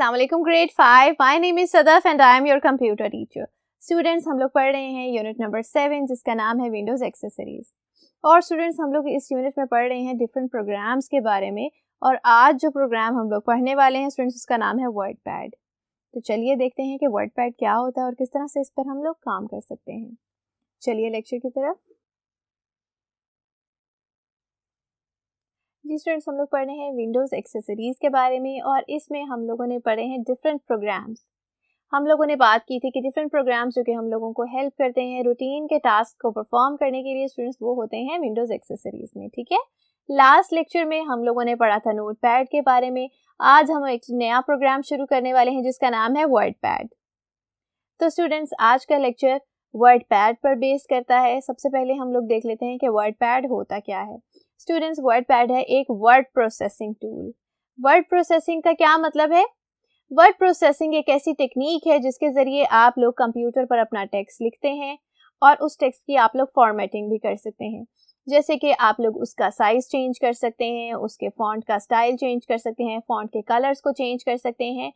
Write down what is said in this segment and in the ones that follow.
Aslam grade five my name is Sadaf and I am your computer teacher students हम लोग पढ़ रहे हैं यूनिट नंबर सेवन जिसका नाम है विंडोज़ एक्सेसरीज़ और स्टूडेंट्स हम लोग इस यूनिट में पढ़ रहे हैं डिफरेंट प्रोग्राम्स के बारे में और आज जो प्रोग्राम हम लोग पढ़ने वाले हैं स्टूडेंट्स उसका नाम है वर्ड पैड तो चलिए देखते हैं कि वर्ड पैड क्या होता है और किस तरह से इस पर हम लोग काम कर सकते हैं चलिए लेक्चर की तरफ जी स्टूडेंट्स हम लोग पढ़ रहे हैं विंडोज़ एक्सेसरीज़ के बारे में और इसमें हम लोगों ने पढ़े हैं डिफरेंट प्रोग्राम्स हम लोगों ने बात की थी कि डिफरेंट प्रोग्राम्स जो कि हम लोगों को हेल्प करते हैं रूटीन के टास्क को परफॉर्म करने के लिए स्टूडेंट्स वो होते हैं विंडोज़ एक्सेसरीज़ में ठीक है लास्ट लेक्चर में हम लोगों ने पढ़ा था नोट पैड के बारे में आज हम एक नया प्रोग्राम शुरू करने वाले हैं जिसका नाम है वर्ड पैड तो स्टूडेंट्स आज का लेक्चर वर्ड पैड पर बेस्ड करता है सबसे पहले हम लोग देख लेते हैं कि वर्ड पैड होता क्या है स्टूडेंट्स वर्ड पैड है एक word processing tool word processing का क्या मतलब है वर्ड प्रोसेसिंग एक ऐसी टेक्निक है जिसके ज़रिए आप लोग कंप्यूटर पर अपना टेक्स्ट लिखते हैं और उस टेक्स्ट की आप लोग फॉर्मेटिंग भी कर सकते हैं जैसे कि आप लोग उसका साइज़ चेंज कर सकते हैं उसके फॉन्ट का स्टाइल चेंज कर सकते हैं फॉन्ट के कलर्स को चेंज कर सकते हैं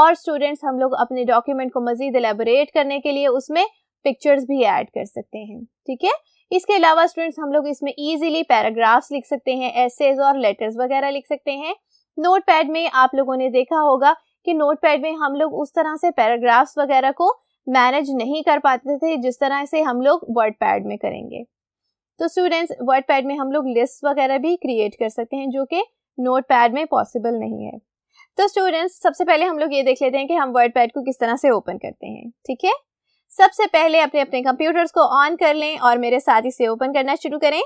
और स्टूडेंट्स हम लोग अपने डॉक्यूमेंट को मज़ीद एलेबोरेट करने के लिए उसमें पिक्चर्स भी ऐड कर सकते हैं ठीक है इसके अलावा स्टूडेंट्स हम लोग इसमें ईजिली पैराग्राफ्स लिख सकते हैं एसेज और लेटर्स वगैरह लिख सकते हैं नोटपैड में आप लोगों ने देखा होगा कि नोटपैड में हम लोग उस तरह से पैराग्राफ्स वगैरह को मैनेज नहीं कर पाते थे जिस तरह से हम लोग वर्ड पैड में करेंगे तो स्टूडेंट्स वर्ड पैड में हम लोग लिस्ट वगैरह भी क्रिएट कर सकते हैं जो कि नोट पैड में पॉसिबल नहीं है तो स्टूडेंट्स सबसे पहले हम लोग ये देख लेते हैं कि हम वर्ड पैड को किस तरह से ओपन करते हैं ठीक है सबसे पहले अपने अपने कंप्यूटर्स को ऑन कर लें और मेरे साथ इसे ओपन करना शुरू करें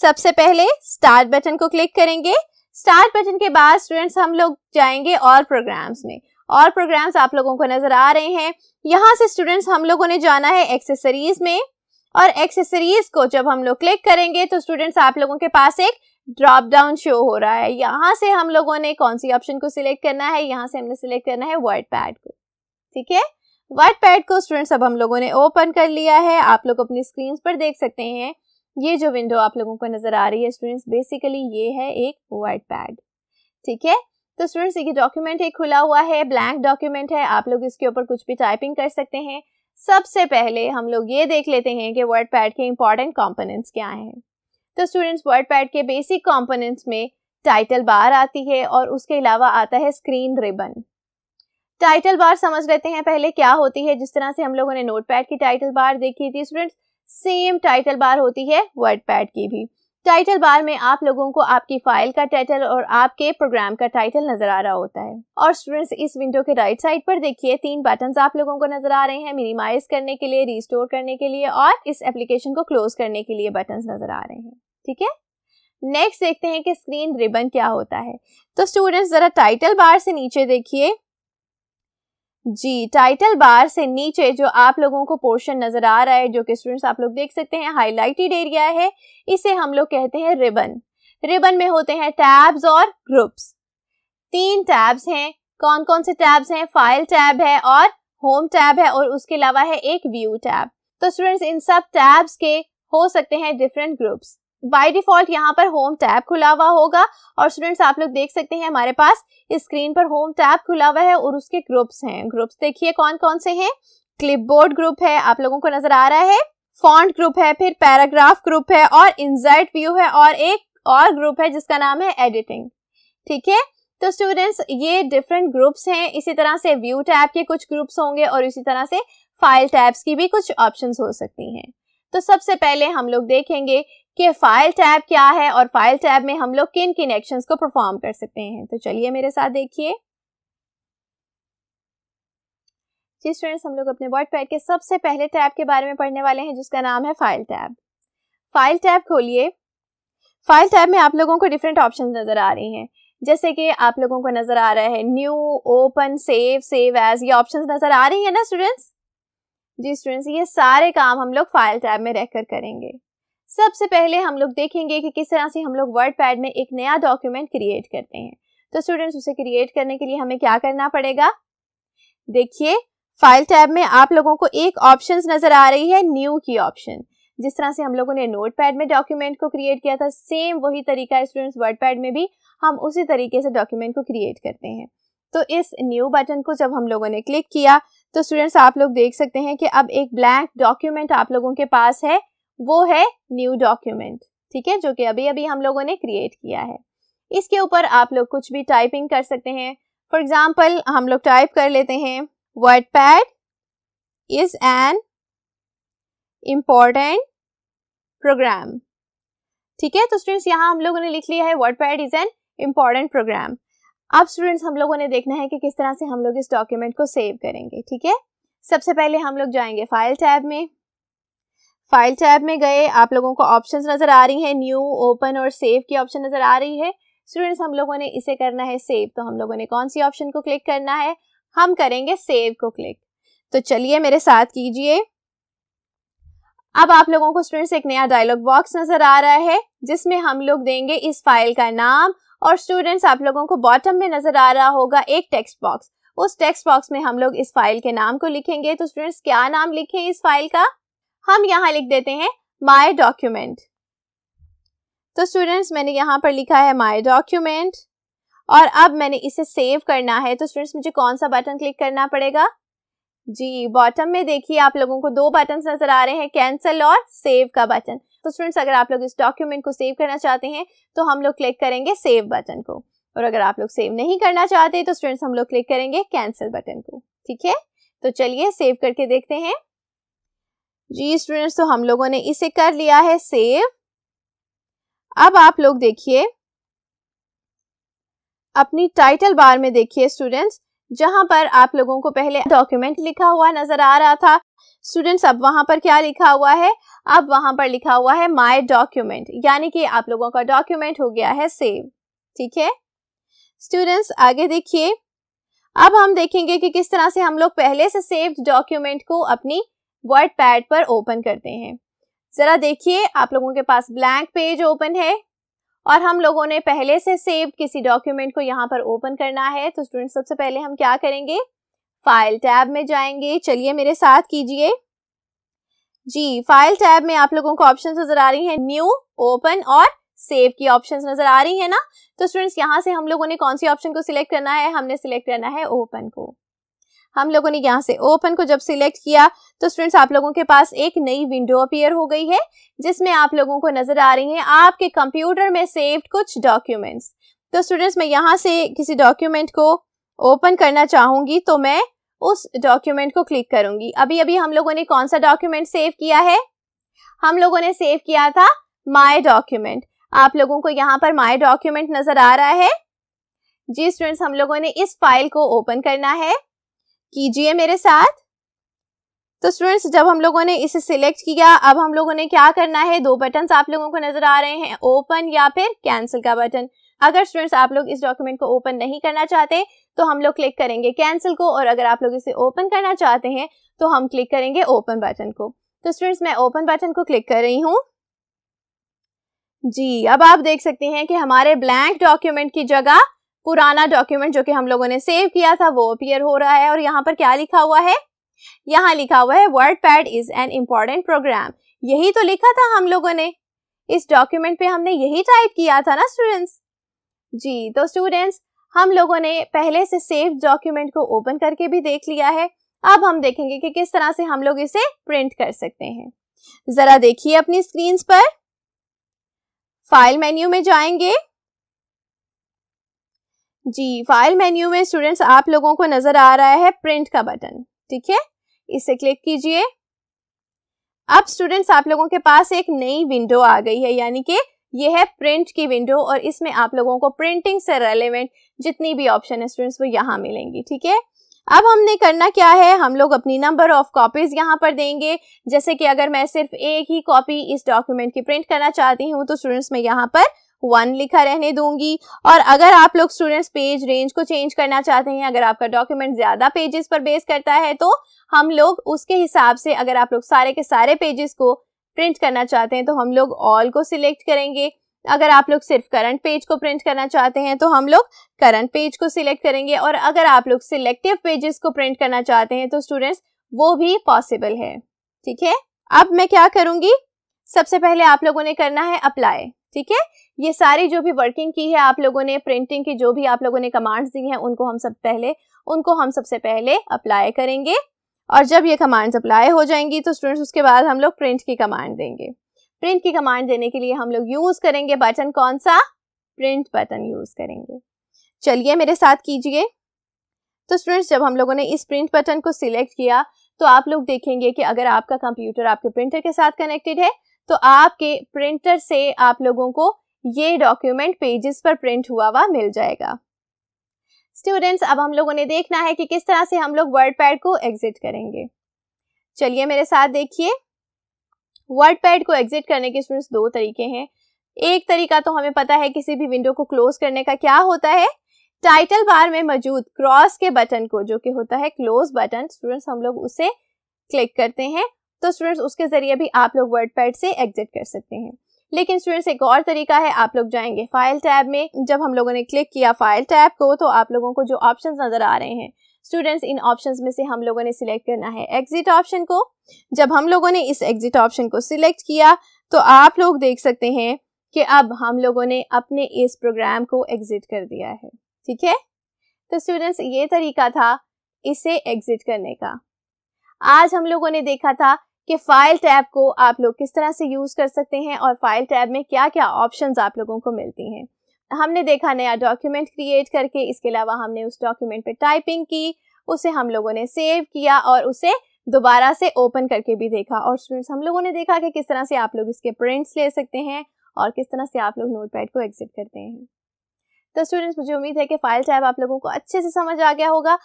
सबसे पहले स्टार्ट बटन को क्लिक करेंगे स्टार्ट बटन के बाद स्टूडेंट्स हम लोग जाएंगे और प्रोग्राम्स में और प्रोग्राम्स आप लोगों को नजर आ रहे हैं यहाँ से स्टूडेंट्स हम लोगों ने जाना है एक्सेसरीज में और एक्सेसरीज को जब हम लोग क्लिक करेंगे तो स्टूडेंट्स आप लोगों के पास एक ड्रॉप डाउन शो हो रहा है यहाँ से हम लोगों ने कौन सी ऑप्शन को सिलेक्ट करना है यहाँ से हमने सिलेक्ट करना है वर्ड पैड को ठीक है वाइट पैड को स्टूडेंट्स अब हम लोगों ने ओपन कर लिया है आप लोग अपनी स्क्रीन पर देख सकते हैं ये जो विंडो आप लोगों को नजर आ रही है स्टूडेंट्स बेसिकली ये है एक वाइट पैड ठीक है तो स्टूडेंट्स ये डॉक्यूमेंट एक खुला हुआ है ब्लैंक डॉक्यूमेंट है आप लोग इसके ऊपर कुछ भी टाइपिंग कर सकते हैं सबसे पहले हम लोग ये देख लेते हैं कि वर्ड पैड के इंपॉर्टेंट कॉम्पोनेंट्स क्या हैं तो स्टूडेंट्स वर्ड पैड के बेसिक कॉम्पोनेंट्स में टाइटल बार आती है और उसके अलावा आता है स्क्रीन रिबन टाइटल बार समझ लेते हैं पहले क्या होती है जिस तरह से हम लोगों ने नोट की टाइटल बार देखी थी स्टूडेंट्स सेम टाइटल बार होती है वर्ड की भी टाइटल बार में आप लोगों को आपकी फाइल का टाइटल और आपके प्रोग्राम का टाइटल नजर आ रहा होता है और स्टूडेंट्स इस विंडो के राइट साइड पर देखिए तीन बटन आप लोगों को नजर आ रहे हैं मिनिमाइज करने के लिए रिस्टोर करने के लिए और इस एप्लीकेशन को क्लोज करने के लिए बटन नजर आ रहे हैं ठीक है नेक्स्ट देखते हैं कि स्क्रीन रिबन क्या होता है तो स्टूडेंट्स जरा टाइटल बार से नीचे देखिए जी टाइटल बार से नीचे जो आप लोगों को पोर्शन नज़र आ रहा है जो कि स्टूडेंट्स आप लोग देख सकते हैं हाईलाइटेड एरिया है इसे हम लोग कहते हैं रिबन रिबन में होते हैं टैब्स और ग्रुप्स तीन टैब्स हैं कौन कौन से टैब्स हैं फाइल टैब है और होम टैब है और उसके अलावा है एक व्यू टैब तो स्टूडेंट्स इन सब टैब्स के हो सकते हैं डिफरेंट ग्रुप्स बाय डिफॉल्ट यहाँ पर होम टैब खुला हुआ होगा और स्टूडेंट्स आप लोग देख सकते हैं हमारे पास स्क्रीन पर होम टैब खुला हुआ है और उसके ग्रुप्स हैं ग्रुप्स देखिए कौन कौन से हैं क्लिपबोर्ड ग्रुप है आप लोगों को नजर आ रहा है फॉन्ट ग्रुप है फिर पैराग्राफ ग्रुप है और इंसर्ट व्यू है और एक और ग्रुप है जिसका नाम है एडिटिंग ठीक है तो स्टूडेंट्स ये डिफरेंट ग्रुप्स हैं इसी तरह से व्यू टैब के कुछ ग्रुप्स होंगे और इसी तरह से फाइल टैब्स की भी कुछ ऑप्शंस हो सकती हैं तो सबसे पहले हम लोग देखेंगे कि फाइल टैब क्या है और फाइल टैब में हम लोग किन किन एक्शंस को परफॉर्म कर सकते हैं तो चलिए मेरे साथ देखिए जी स्टूडेंट्स हम लोग अपने वर्ड पैड के सबसे पहले टैब के बारे में पढ़ने वाले हैं जिसका नाम है फाइल टैब फाइल टैब खोलिए फाइल टैब में आप लोगों को डिफरेंट ऑप्शन नज़र आ रही हैं जैसे कि आप लोगों को नज़र आ रहा है new open save save as ये ऑप्शन नज़र आ रही है ना स्टूडेंट्स जी स्टूडेंट्स ये सारे काम हम लोग फाइल टैब में रहकर करेंगे सबसे पहले हम लोग देखेंगे कि किस तरह से हम लोग वर्ड पैड में एक नया डॉक्यूमेंट क्रिएट करते हैं तो स्टूडेंट्स उसे क्रिएट करने के लिए हमें क्या करना पड़ेगा देखिए फाइल टैब में आप लोगों को एक ऑप्शन नज़र आ रही है न्यू की ऑप्शन जिस तरह से हम लोगों ने नोट पैड में डॉक्यूमेंट को क्रिएट किया था सेम वही तरीका स्टूडेंट्स वर्ड पैड में भी हम उसी तरीके से डॉक्यूमेंट को क्रिएट करते हैं तो इस न्यू बटन को जब हम लोगों ने क्लिक किया तो स्टूडेंट्स आप लोग देख सकते हैं कि अब एक ब्लैंक डॉक्यूमेंट आप लोगों के पास है वो है न्यू डॉक्यूमेंट ठीक है जो कि अभी अभी हम लोगों ने क्रिएट किया है इसके ऊपर आप लोग कुछ भी टाइपिंग कर सकते हैं फॉर एग्जाम्पल हम लोग टाइप कर लेते हैं WordPad is an important program ठीक है तो स्टूडेंट्स यहाँ हम लोगों ने लिख लिया है WordPad is an important program अब स्टूडेंट्स हम लोगों ने देखना है कि किस तरह से हम लोग इस डॉक्यूमेंट को सेव करेंगे ठीक है सबसे पहले हम लोग जाएंगे फाइल टैब में फाइल टैब में गए आप लोगों को ऑप्शंस नज़र आ रही हैं न्यू ओपन और सेव की ऑप्शन नज़र आ रही है स्टूडेंट्स हम लोगों ने इसे करना है सेव तो हम लोगों ने कौन सी ऑप्शन को क्लिक करना है हम करेंगे सेव को क्लिक तो चलिए मेरे साथ कीजिए अब आप लोगों को स्टूडेंट्स एक नया डायलॉग बॉक्स नजर आ रहा है जिसमें हम लोग देंगे इस फाइल का नाम और स्टूडेंट्स आप लोगों को बॉटम में नजर आ रहा होगा एक टेक्स्ट बॉक्स उस टेक्स्ट बॉक्स में हम लोग इस फाइल के नाम को लिखेंगे तो स्टूडेंट्स क्या नाम लिखें इस फाइल का हम यहाँ लिख देते हैं माय डॉक्यूमेंट तो स्टूडेंट्स मैंने यहाँ पर लिखा है माय डॉक्यूमेंट और अब मैंने इसे सेव करना है तो स्टूडेंट्स मुझे कौन सा बटन क्लिक करना पड़ेगा जी बॉटम में देखिए आप लोगों को दो बटन नजर आ रहे हैं कैंसिल और सेव का बटन तो स्टूडेंट्स अगर आप लोग इस डॉक्यूमेंट को सेव करना चाहते हैं तो हम लोग क्लिक करेंगे सेव बटन को और अगर आप लोग सेव नहीं करना चाहते तो स्टूडेंट्स हम लोग क्लिक करेंगे कैंसिल बटन को ठीक है तो चलिए सेव करके देखते हैं जी स्टूडेंट्स तो हम लोगों ने इसे कर लिया है सेव अब आप लोग देखिए अपनी टाइटल बार में देखिए स्टूडेंट्स जहां पर आप लोगों को पहले डॉक्यूमेंट लिखा हुआ नजर आ रहा था स्टूडेंट्स अब वहाँ पर क्या लिखा हुआ है अब वहाँ पर लिखा हुआ है माई डॉक्यूमेंट यानी कि आप लोगों का डॉक्यूमेंट हो गया है सेव ठीक है स्टूडेंट्स आगे देखिए अब हम देखेंगे कि किस तरह से हम लोग पहले से सेव्ड डॉक्यूमेंट को अपनी वर्ड पैड पर ओपन करते हैं ज़रा देखिए आप लोगों के पास ब्लैंक पेज ओपन है और हम लोगों ने पहले से सेव किसी डॉक्यूमेंट को यहाँ पर ओपन करना है तो स्टूडेंट्स सबसे पहले हम क्या करेंगे फाइल टैब में जाएंगे चलिए मेरे साथ कीजिए जी फाइल टैब में आप लोगों को ऑप्शंस नजर आ रही हैं न्यू ओपन और सेव की ऑप्शंस नजर आ रही हैं ना तो स्टूडेंट्स यहाँ से हम लोगों ने कौन सी ऑप्शन को सिलेक्ट करना है हमने सिलेक्ट करना है ओपन को हम लोगों ने यहाँ से ओपन को जब सिलेक्ट किया तो स्टूडेंट्स आप लोगों के पास एक नई विंडो अपीयर हो गई है जिसमें आप लोगों को नजर आ रही है आपके कंप्यूटर में सेव्ड कुछ डॉक्यूमेंट्स तो स्टूडेंट्स मैं यहाँ से किसी डॉक्यूमेंट को ओपन करना चाहूँगी तो मैं उस डॉक्यूमेंट को क्लिक करूँगी अभी अभी हम लोगों ने कौन सा डॉक्यूमेंट सेव किया है हम लोगों ने सेव किया था माय डॉक्यूमेंट आप लोगों को यहाँ पर माय डॉक्यूमेंट नज़र आ रहा है जी स्टूडेंट्स हम लोगों ने इस फाइल को ओपन करना है कीजिए मेरे साथ तो स्टूडेंट्स जब हम लोगों ने इसे सिलेक्ट किया अब हम लोगों ने क्या करना है दो बटन आप लोगों को नजर आ रहे हैं ओपन या फिर कैंसिल का बटन अगर स्टूडेंट्स आप लोग इस डॉक्यूमेंट को ओपन नहीं करना चाहते तो हम लोग क्लिक करेंगे कैंसिल को और अगर आप लोग इसे ओपन करना चाहते हैं तो हम क्लिक करेंगे ओपन बटन को तो स्टूडेंट्स मैं ओपन बटन को क्लिक कर रही हूँ जी अब आप देख सकते हैं कि हमारे ब्लैंक डॉक्यूमेंट की जगह पुराना डॉक्यूमेंट जो कि हम लोगों ने सेव किया था वो अपियर हो रहा है और यहाँ पर क्या लिखा हुआ है यहाँ लिखा हुआ है WordPad is an important program यही तो लिखा था हम लोगों ने इस डॉक्यूमेंट पे हमने यही टाइप किया था ना स्टूडेंट्स जी तो स्टूडेंट्स हम लोगों ने पहले से सेव डॉक्यूमेंट को ओपन करके भी देख लिया है अब हम देखेंगे कि किस तरह से हम लोग इसे प्रिंट कर सकते हैं जरा देखिए अपनी स्क्रीन पर फाइल मेन्यू में जाएंगे जी फाइल मेन्यू में स्टूडेंट्स आप लोगों को नजर आ रहा है प्रिंट का बटन ठीक है इसे क्लिक कीजिए अब स्टूडेंट्स आप लोगों के पास एक नई विंडो आ गई है यानी कि ये है प्रिंट की विंडो और इसमें आप लोगों को प्रिंटिंग से रेलिवेंट जितनी भी ऑप्शन है स्टूडेंट्स वो यहाँ मिलेंगी ठीक है अब हमने करना क्या है हम लोग अपनी नंबर ऑफ कॉपीज यहाँ पर देंगे जैसे कि अगर मैं सिर्फ एक ही कॉपी इस डॉक्यूमेंट की प्रिंट करना चाहती हूँ तो स्टूडेंट्स में यहाँ पर वन लिखा रहने दूंगी और अगर आप लोग स्टूडेंट्स पेज रेंज को चेंज करना चाहते हैं अगर आपका डॉक्यूमेंट ज्यादा पेजेस पर बेस करता है तो हम लोग उसके हिसाब से अगर आप लोग सारे के सारे पेजेस को प्रिंट करना चाहते हैं तो हम लोग ऑल को सिलेक्ट करेंगे अगर आप लोग सिर्फ करंट पेज को प्रिंट करना चाहते हैं तो हम लोग करंट पेज को सिलेक्ट करेंगे और अगर आप लोग सिलेक्टिव पेजेस को प्रिंट करना चाहते हैं तो स्टूडेंट्स वो भी पॉसिबल है ठीक है अब मैं क्या करूंगी सबसे पहले आप लोगों ने करना है अप्लाई ठीक है ये सारी जो भी वर्किंग की है आप लोगों ने प्रिंटिंग की जो भी आप लोगों ने कमांड्स दी हैं उनको हम सब पहले उनको हम सबसे पहले अप्लाई करेंगे और जब ये कमांड्स अप्लाई हो जाएंगी तो स्टूडेंट्स उसके बाद हम लोग प्रिंट की कमांड देंगे प्रिंट की कमांड देने के लिए हम लोग यूज़ करेंगे बटन कौन सा प्रिंट बटन यूज़ करेंगे चलिए मेरे साथ कीजिए तो स्टूडेंट्स जब हम लोगों ने इस प्रिंट बटन को सिलेक्ट किया तो आप लोग देखेंगे कि अगर आपका कंप्यूटर आपके प्रिंटर के साथ कनेक्टेड है तो आपके प्रिंटर से आप लोगों को ये डॉक्यूमेंट पेजेस पर प्रिंट हुआ हुआ मिल जाएगा स्टूडेंट्स अब हम लोगों ने देखना है कि किस तरह से हम लोग वर्ड पैड को एग्जिट करेंगे चलिए मेरे साथ देखिए वर्ड पैड को एग्जिट करने के स्टूडेंट्स दो तरीके हैं एक तरीका तो हमें पता है किसी भी विंडो को क्लोज करने का क्या होता है टाइटल बार में मौजूद क्रॉस के बटन को जो कि होता है क्लोज बटन स्टूडेंट्स हम लोग उसे क्लिक करते हैं तो स्टूडेंट्स उसके जरिए भी आप लोग वर्ड पैड से एग्जिट कर सकते हैं लेकिन स्टूडेंट्स एक और तरीका है आप लोग जाएंगे फाइल टैब में जब हम लोगों ने क्लिक किया फाइल टैब को तो आप लोगों को जो ऑप्शन नज़र आ रहे हैं स्टूडेंट्स इन ऑप्शंस में से हम लोगों ने सिलेक्ट करना है एग्जिट ऑप्शन को जब हम लोगों ने इस एग्जिट ऑप्शन को सिलेक्ट किया तो आप लोग देख सकते हैं कि अब हम लोगों ने अपने इस प्रोग्राम को एग्जिट कर दिया है ठीक है तो स्टूडेंट्स ये तरीका था इसे एग्जिट करने का आज हम लोगों ने देखा था कि फाइल टैब को आप लोग किस तरह से यूज़ कर सकते हैं और फाइल टैब में क्या क्या ऑप्शंस आप लोगों को मिलती हैं हमने देखा नया डॉक्यूमेंट क्रिएट करके इसके अलावा हमने उस डॉक्यूमेंट पे टाइपिंग की उसे हम लोगों ने सेव किया और उसे दोबारा से ओपन करके भी देखा और स्टूडेंट्स हम लोगों ने देखा कि किस तरह से आप लोग इसके प्रिंट्स ले सकते हैं और किस तरह से आप लोग नोट को एग्जिट करते हैं तो स्टूडेंट्स मुझे उम्मीद है कि फाइल टैब आप लोगों को अच्छे से समझ आ गया होगा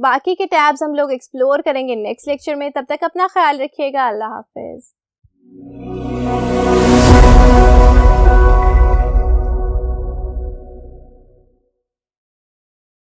बाकी के टैब्स हम लोग एक्सप्लोर करेंगे नेक्स्ट लेक्चर में तब तक अपना ख्याल रखिएगा अल्लाह हाफिज़